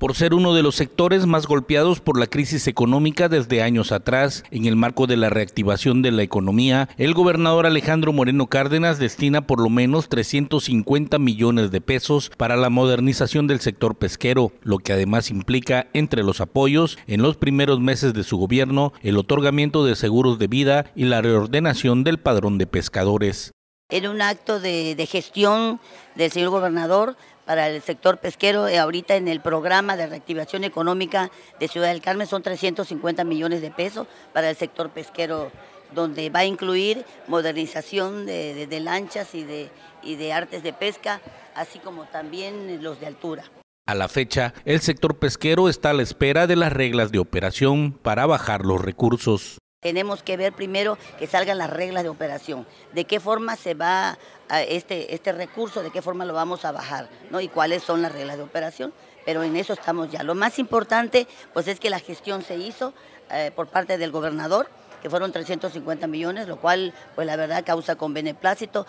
Por ser uno de los sectores más golpeados por la crisis económica desde años atrás, en el marco de la reactivación de la economía, el gobernador Alejandro Moreno Cárdenas destina por lo menos 350 millones de pesos para la modernización del sector pesquero, lo que además implica, entre los apoyos, en los primeros meses de su gobierno, el otorgamiento de seguros de vida y la reordenación del padrón de pescadores. Era un acto de, gestión del señor gobernador para el sector pesquero. Eh, ahorita en el programa de reactivación económica de Ciudad del Carmen son 350 millones de pesos para el sector pesquero, donde va a incluir modernización de, lanchas y de, y de artes de pesca, así como también los de altura. A la fecha, el sector pesquero está a la espera de las reglas de operación para bajar los recursos. Tenemos que ver primero que salgan las reglas de operación, de qué forma se va este, este recurso, de qué forma lo vamos a bajar, ¿no? Y cuáles son las reglas de operación, pero en eso estamos ya. Lo más importante, pues es que la gestión se hizo eh, por parte del gobernador, que fueron 350 millones, lo cual, pues la verdad, causa con beneplácito.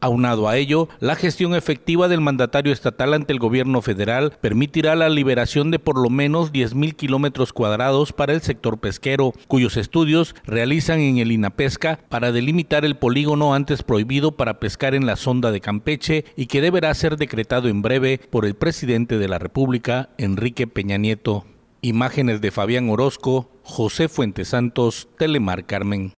Aunado a ello, la gestión efectiva del mandatario estatal ante el gobierno federal permitirá la liberación de por lo menos 10.000 kilómetros cuadrados para el sector pesquero, cuyos estudios realizan en el INAPESCA para delimitar el polígono antes prohibido para pescar en la sonda de Campeche y que deberá ser decretado en breve por el presidente de la República, Enrique Peña Nieto. Imágenes de Fabián Orozco, José Fuentes Santos, Telemar Carmen.